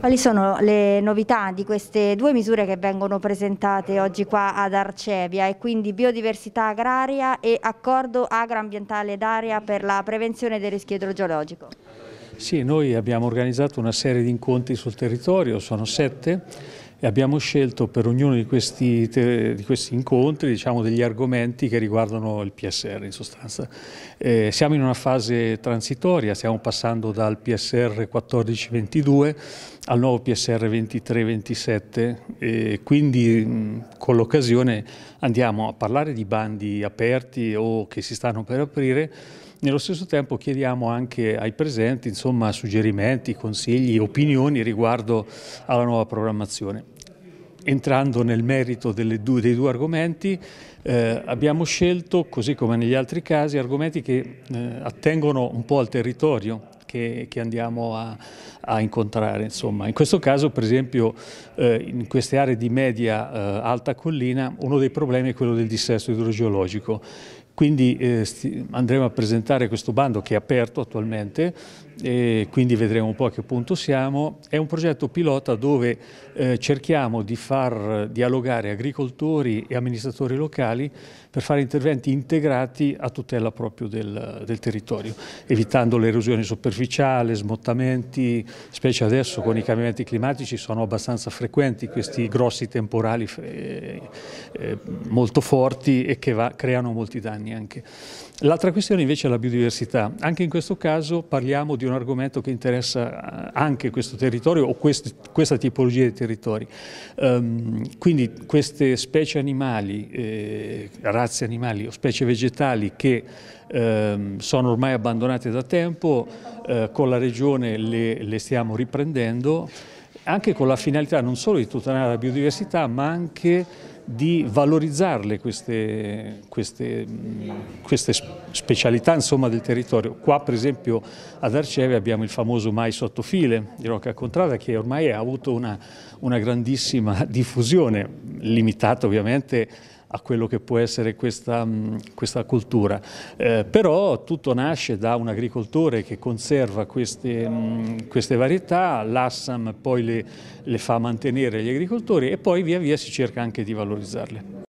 Quali sono le novità di queste due misure che vengono presentate oggi qua ad Arcevia e quindi biodiversità agraria e accordo agroambientale d'aria per la prevenzione del rischio idrogeologico? Sì, noi abbiamo organizzato una serie di incontri sul territorio, sono sette, e abbiamo scelto per ognuno di questi, di questi incontri diciamo, degli argomenti che riguardano il PSR in sostanza. Eh, siamo in una fase transitoria, stiamo passando dal PSR 14-22 al nuovo PSR 23-27 e quindi mh, con l'occasione andiamo a parlare di bandi aperti o che si stanno per aprire nello stesso tempo chiediamo anche ai presenti insomma, suggerimenti, consigli, opinioni riguardo alla nuova programmazione entrando nel merito due, dei due argomenti, eh, abbiamo scelto, così come negli altri casi, argomenti che eh, attengono un po' al territorio, che, che andiamo a, a incontrare. Insomma. In questo caso, per esempio, eh, in queste aree di media eh, alta collina, uno dei problemi è quello del dissesto idrogeologico. Quindi eh, andremo a presentare questo bando che è aperto attualmente e quindi vedremo un po' a che punto siamo. È un progetto pilota dove eh, cerchiamo di far dialogare agricoltori e amministratori locali per fare interventi integrati a tutela proprio del, del territorio, evitando l'erosione superficiale artificiale, smottamenti, specie adesso con i cambiamenti climatici sono abbastanza frequenti questi grossi temporali eh, eh, molto forti e che va, creano molti danni anche. L'altra questione invece è la biodiversità. Anche in questo caso parliamo di un argomento che interessa eh, anche questo territorio o quest, questa tipologia di territori. Um, quindi queste specie animali, eh, razze animali o specie vegetali che ehm, sono ormai abbandonate da tempo, eh, con la Regione le, le stiamo riprendendo, anche con la finalità non solo di tutelare la biodiversità ma anche di valorizzarle queste, queste, queste specialità insomma, del territorio. Qua per esempio ad Arceve abbiamo il famoso mai sottofile di Rocca Contrada che ormai ha avuto una, una grandissima diffusione, limitata ovviamente a quello che può essere questa, mm, questa cultura. Eh, però tutto nasce da un agricoltore che conserva queste, mm, queste varietà, l'Assam poi le, le fa mantenere agli agricoltori e poi via via si cerca anche di valorizzarle.